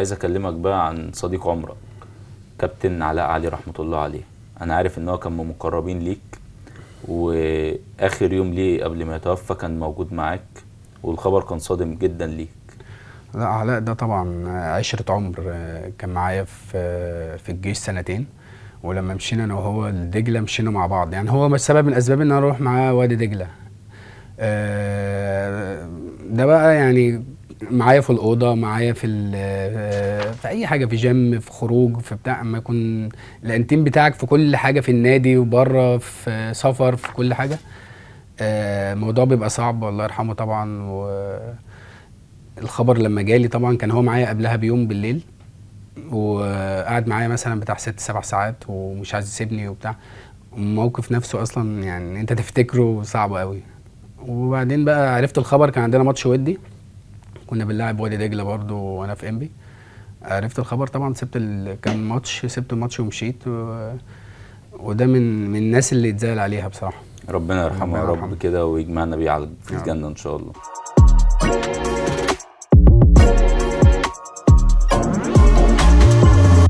عايز اكلمك بقى عن صديق عمرك كابتن علاء علي رحمه الله عليه انا عارف ان هو كان من مقربين ليك واخر يوم ليه قبل ما يتوفى كان موجود معاك والخبر كان صادم جدا ليك لا علاء ده طبعا عشرة عمر آه، كان معايا في آه، في الجيش سنتين ولما مشينا انا وهو لدجله مشينا مع بعض يعني هو سبب من اسباب ان انا اروح معاه وادي دجله آه، ده بقى يعني معايا في الاوضه معايا في آه، في اي حاجه في جيم في خروج في بتاع اما يكون الانتيم بتاعك في كل حاجه في النادي وبره في سفر في كل حاجه آه، الموضوع بيبقى صعب الله يرحمه طبعا والخبر لما جالي طبعا كان هو معايا قبلها بيوم بالليل وقعد معايا مثلا بتاع ست سبع ساعات ومش عايز يسيبني وبتاع الموقف نفسه اصلا يعني انت تفتكره صعب قوي وبعدين بقى عرفت الخبر كان عندنا ماتش ودي كنا بنلاعب وادي دجله برضو وانا في انبي عرفت الخبر طبعا سبت كان ماتش سبت الماتش ومشيت و... وده من من الناس اللي اتزعل عليها بصراحه ربنا يرحمه يا رب كده ويجمعنا بيه على الجنه ان شاء الله